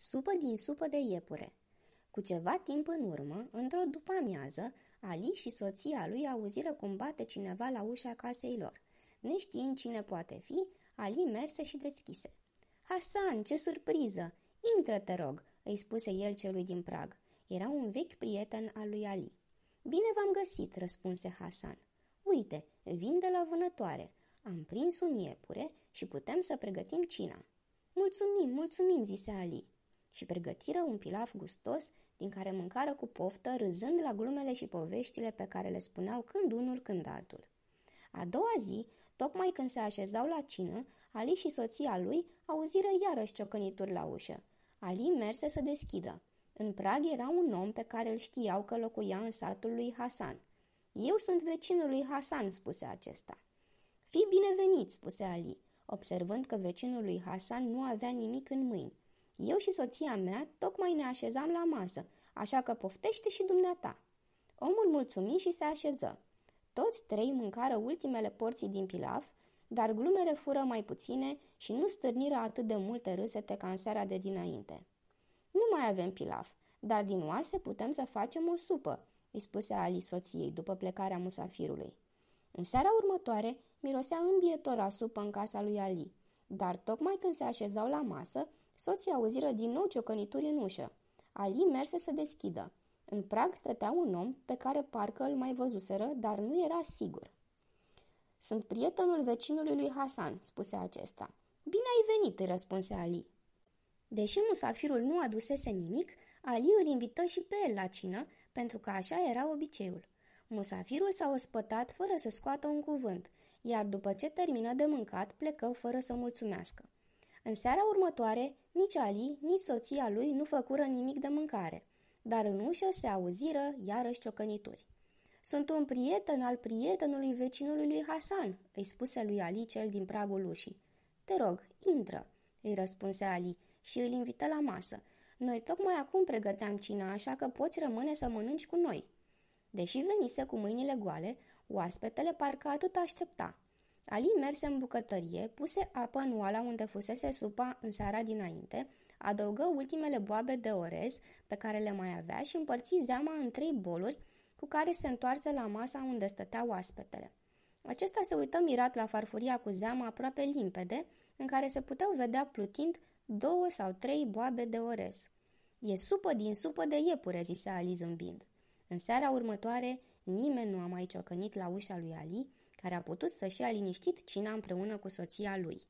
supă din supă de iepure. Cu ceva timp în urmă, într-o după-amiază, Ali și soția lui auziră cum bate cineva la ușa casei lor. Neștiind cine poate fi, Ali merse și deschise. Hasan, ce surpriză! Intră, te rog!" îi spuse el celui din prag. Era un vechi prieten al lui Ali. Bine v-am găsit!" răspunse Hasan. Uite, vin de la vânătoare. Am prins un iepure și putem să pregătim cina." Mulțumim, mulțumim!" zise Ali și pregătiră un pilaf gustos din care mâncară cu poftă, râzând la glumele și poveștile pe care le spuneau când unul, când altul. A doua zi, tocmai când se așezau la cină, Ali și soția lui auziră iarăși ciocănituri la ușă. Ali merse să deschidă. În prag era un om pe care îl știau că locuia în satul lui Hasan. Eu sunt vecinul lui Hasan," spuse acesta. Fii binevenit," spuse Ali, observând că vecinul lui Hasan nu avea nimic în mâini. Eu și soția mea tocmai ne așezam la masă, așa că poftește și dumneata. Omul mulțumi și se așeză. Toți trei mâncară ultimele porții din pilaf, dar glumele fură mai puține și nu stârniră atât de multe râsete ca în seara de dinainte. Nu mai avem pilaf, dar din oase putem să facem o supă, îi spuse Ali soției după plecarea musafirului. În seara următoare mirosea îmbietor a supă în casa lui Ali, dar tocmai când se așezau la masă, Soții auziră din nou ciocănituri în ușă. Ali merse să deschidă. În prag stătea un om pe care parcă îl mai văzuseră, dar nu era sigur. Sunt prietenul vecinului lui Hasan," spuse acesta. Bine ai venit," îi răspunse Ali. Deși musafirul nu adusese nimic, Ali îl invită și pe el la cină, pentru că așa era obiceiul. Musafirul s-a ospătat fără să scoată un cuvânt, iar după ce termină de mâncat, plecă fără să mulțumească. În seara următoare, nici Ali, nici soția lui nu făcură nimic de mâncare, dar în ușă se auziră iarăși ciocănituri. Sunt un prieten al prietenului vecinului lui Hasan," îi spuse lui Ali cel din pragul ușii. Te rog, intră," îi răspunse Ali și îl invită la masă. Noi tocmai acum pregăteam cina, așa că poți rămâne să mănânci cu noi." Deși venise cu mâinile goale, oaspetele parcă atât aștepta. Ali merse în bucătărie, puse apă în oala unde fusese supa în seara dinainte, adăugă ultimele boabe de orez pe care le mai avea și împărți zeama în trei boluri cu care se întoarse la masa unde stătea oaspetele. Acesta se uită mirat la farfuria cu zeama aproape limpede, în care se puteau vedea plutind două sau trei boabe de orez. E supă din supă de iepure, zise Ali zâmbind. În seara următoare, Nimeni nu a mai ciocănit la ușa lui Ali, care a putut să-și ia liniștit cina împreună cu soția lui.